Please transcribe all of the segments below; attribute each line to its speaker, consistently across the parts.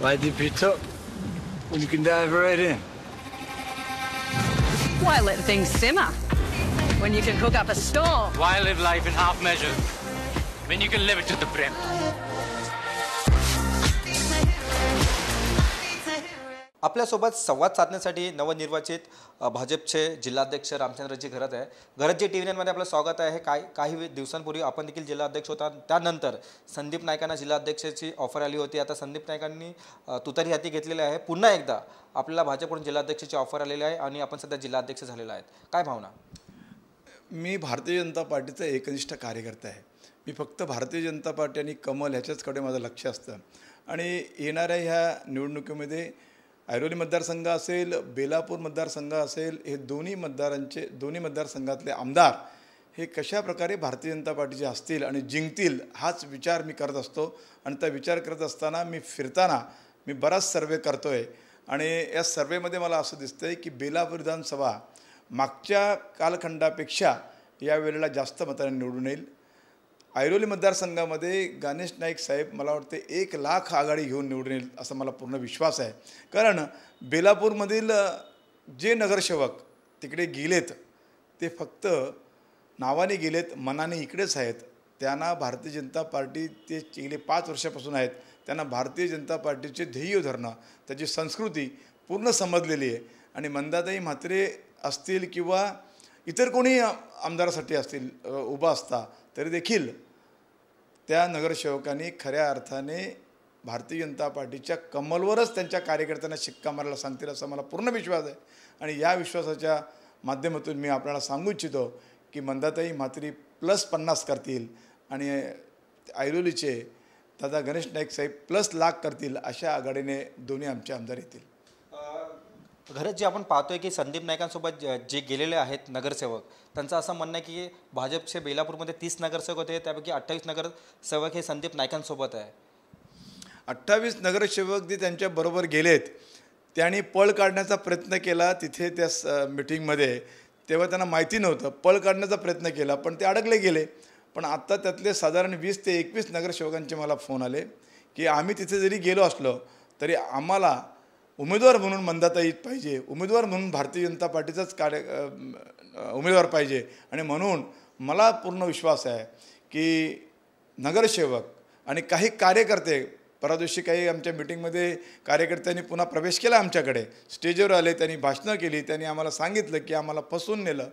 Speaker 1: Light dip your tuck, and you can dive right in. Why let things simmer when you can cook up a storm? Why live life in half measures when you can live it to the brim?
Speaker 2: आपल्यासोबत संवाद साधण्यासाठी नवनिर्वाचित भाजपचे जिल्हाध्यक्ष रामचंद्रजी घरात आहे जे T V नाईनमध्ये आपलं स्वागत आहे काय काही दिवसांपूर्वी आपण देखील जिल्हाध्यक्ष होता त्यानंतर संदीप नायकांना जिल्हाध्यक्षाची ऑफर आली होती आता संदीप नायकांनी तुतारी हाती घेतलेली आहे पुन्हा एकदा आपल्याला भाजपकडून जिल्हाध्यक्षाची ऑफर आलेली आहे आणि आपण सध्या जिल्हाध्यक्ष झालेला आहे
Speaker 1: काय भावना मी भारतीय जनता पार्टीचा एकनिष्ठ कार्यकर्ता आहे मी फक्त भारतीय जनता पार्टी आणि कमल ह्याच्याचकडे माझं लक्ष असतं आणि येणाऱ्या ह्या निवडणुकीमध्ये ऐरोली मतदारसंघ असेल बेलापूर मतदारसंघ असेल हे दोन्ही मतदारांचे दोन्ही मतदारसंघातले आमदार हे कशा प्रकारे भारतीय जनता पार्टीचे असतील आणि जिंकतील हाच विचार मी करत असतो आणि त्या विचार करत असताना मी फिरताना मी बराच सर्वे करतो आहे आणि या सर्वेमध्ये मला असं दिसतं आहे की बेलापूर विधानसभा मागच्या कालखंडापेक्षा यावेळेला जास्त मताने निवडून येईल ऐरोली मतदारसंघामध्ये गणेश नाईक साहेब मला वाटते एक लाख आघाडी घेऊन निवडून येईल असा मला पूर्ण विश्वास आहे कारण बेलापूरमधील जे नगरसेवक तिकडे गेलेत ते फक्त नावाने गेलेत मनाने इकडेच आहेत त्यांना भारतीय जनता पार्टी ते गेले पाच वर्षापासून आहेत त्यांना भारतीय जनता पार्टीचे ध्येय धरणं त्याची संस्कृती पूर्ण समजलेली आहे आणि मंदाताई म्हात्रे असतील किंवा इतर कोणी आमदारासाठी असतील उभा असता तरी देखील त्या नगरसेवकांनी खऱ्या अर्थाने भारतीय जनता पार्टीच्या कमलवरच त्यांच्या कार्यकर्त्यांना शिक्का मारायला सांगतील असा मला पूर्ण विश्वास आहे आणि या विश्वासाच्या माध्यमातून मी आपल्याला सांगू इच्छितो की मंदाताई मात्री प्लस पन्नास करतील आणि ऐरोलीचे दादा गणेश नाईक साहेब प्लस लाख करतील अशा आघाडीने दोन्ही आमचे आमदार येतील
Speaker 2: खरंच जे आपण पाहतोय की संदीप नायकांसोबत जे गेलेले आहेत नगरसेवक त्यांचं असं म्हणणं आहे की भाजपचे बेलापूरमध्ये तीस नगरसेवक होते त्यापैकी अठ्ठावीस नगरसेवक हे संदीप नायकांसोबत आहे
Speaker 1: अठ्ठावीस नगरसेवक जे त्यांच्याबरोबर गेलेत त्यांनी पळ काढण्याचा प्रयत्न केला तिथे त्या मिटिंगमध्ये तेव्हा त्यांना माहिती नव्हतं पळ काढण्याचा प्रयत्न केला पण ते अडकले गेले पण आत्ता त्यातले साधारण वीस ते एकवीस नगरसेवकांचे मला फोन आले की आम्ही तिथे जरी गेलो असलो तरी आम्हाला उमेदवार म्हणून मंदाता येत पाहिजे उमेदवार म्हणून भारतीय जनता पार्टीचाच कार्य उमेदवार पाहिजे आणि म्हणून मला पूर्ण विश्वास आहे की नगरसेवक आणि काही कार्यकर्ते परा दिवशी काही आमच्या मिटिंगमध्ये कार्यकर्त्यांनी पुन्हा प्रवेश केला आमच्याकडे स्टेजवर आले त्यांनी भाषणं केली त्यांनी आम्हाला सांगितलं की आम्हाला फसवून नेलं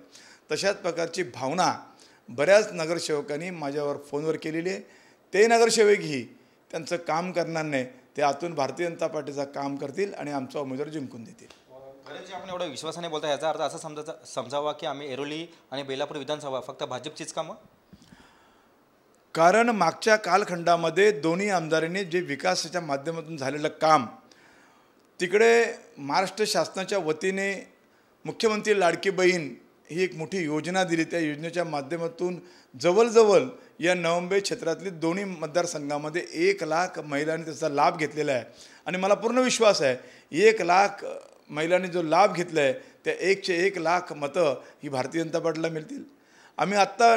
Speaker 1: तशाच प्रकारची भावना बऱ्याच नगरसेवकांनी माझ्यावर फोनवर केलेली आहे ते नगरसेवकही त्यांचं काम करणार नाही ते आतून भारतीय जनता पार्टीचा काम करतील आणि आमचा उमेदवार जिंकून देतील
Speaker 2: आपण एवढा विश्वासाने बोलता याचा अर्थ असं समजा समजावा की आम्ही एरोली आणि बेलापूर विधानसभा फक्त भाजपचीच काम
Speaker 1: कारण मागच्या कालखंडामध्ये दोन्ही आमदारांनी जे विकासाच्या माध्यमातून झालेलं काम तिकडे महाराष्ट्र शासनाच्या वतीने मुख्यमंत्री लाडकी बहीण ही एक मोठी योजना दिली त्या योजनेच्या माध्यमातून जवळजवळ या नवंबे क्षेत्रातली दोन्ही मतदारसंघामध्ये एक लाख महिलांनी त्याचा लाभ घेतलेला आहे आणि मला पूर्ण विश्वास आहे एक लाख महिलांनी जो लाभ घेतला आहे त्या एकशे एक लाख मतं ही भारतीय जनता पार्टीला मिळतील आम्ही आत्ता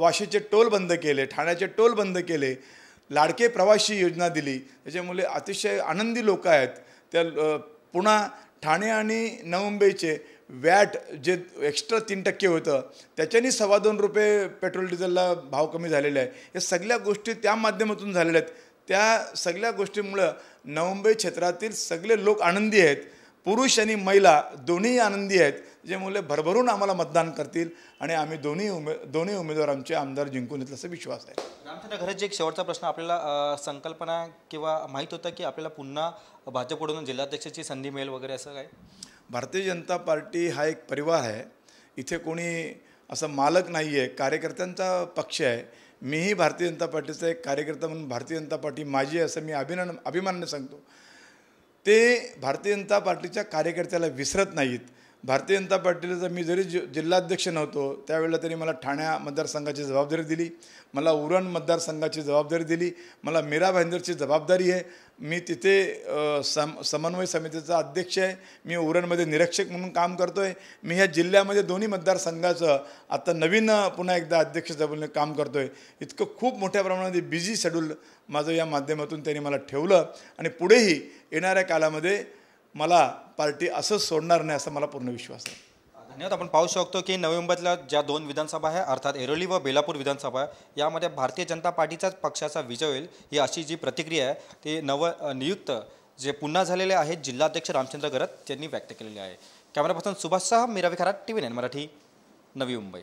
Speaker 1: वाशीचे टोल बंद केले ठाण्याचे टोल बंद केले लाडके प्रवासी योजना दिली त्याच्यामुळे अतिशय आनंदी लोक आहेत त्या पुन्हा ठाणे आणि नवंबईचे वॅट जे एक्स्ट्रा तीन टक्के होतं त्याच्यानी सव्वा दोन रुपये पेट्रोल डिझेलला भाव कमी झालेला आहे या सगळ्या गोष्टी त्या माध्यमातून झालेल्या आहेत त्या सगळ्या गोष्टींमुळं नवमुंबई क्षेत्रातील सगळे लोक आनंदी आहेत पुरुष आणि महिला दोन्ही आनंदी आहेत जे मुले भरभरून आम्हाला मतदान करतील आणि आम्ही दोन्ही उमे दोन्ही उमेदवार आमचे आमदार जिंकून येतील असा विश्वास आहे
Speaker 2: रामचंद्र घराचे एक शेवटचा प्रश्न आपल्याला संकल्पना किंवा माहीत होता की आपल्याला पुन्हा भाजपकडून जिल्हाध्यक्षाची संधी मिळेल वगैरे असं काय
Speaker 1: भारतीय जनता पार्टी हा एक परिवार आहे इथे कोणी असं मालक नाही आहे कार्यकर्त्यांचा पक्ष आहे मीही भारतीय जनता पार्टीचा एक कार्यकर्ता म्हणून भारतीय जनता पार्टी माझी असं मी अभिनन अभिमानाने सांगतो ते भारतीय जनता पार्टीच्या कार्यकर्त्याला विसरत नाहीत भारतीय जनता जर मी जरी जि जिल्हाध्यक्ष नव्हतो त्यावेळेला त्यांनी मला ठाण्या मतदारसंघाची जबाबदारी दिली मला उरण मतदारसंघाची जबाबदारी दिली मला मीरा भाईंदरची जबाबदारी आहे मी तिथे सम समन्वय समितीचा अध्यक्ष आहे मी उरणमध्ये निरीक्षक म्हणून काम करतो आहे मी ह्या जिल्ह्यामध्ये दोन्ही मतदारसंघाचं आता नवीन पुन्हा एकदा अध्यक्ष जबून काम करतो आहे इतकं खूप मोठ्या प्रमाणामध्ये बिझी शेड्यूल माझं या माध्यमातून त्यांनी मला ठेवलं आणि पुढेही येणाऱ्या काळामध्ये मला पार्टी असंच सोडणार नाही असा मला पूर्ण विश्वास आहे
Speaker 2: धन्यवाद आपण पाहू शकतो की नवी ज्या दोन विधानसभा आहे अर्थात एरोली व बेलापूर विधानसभा आहे यामध्ये भारतीय जनता पार्टीचाच पक्षाचा विजय होईल ही अशी जी प्रतिक्रिया आहे ती नव नियुक्त जे पुन्हा झालेले आहेत जिल्हाध्यक्ष रामचंद्र गरत यांनी व्यक्त केलेली आहे कॅमेरा सुभाष शाह मीरा विखारात T V nine Marathi Navi Mumbai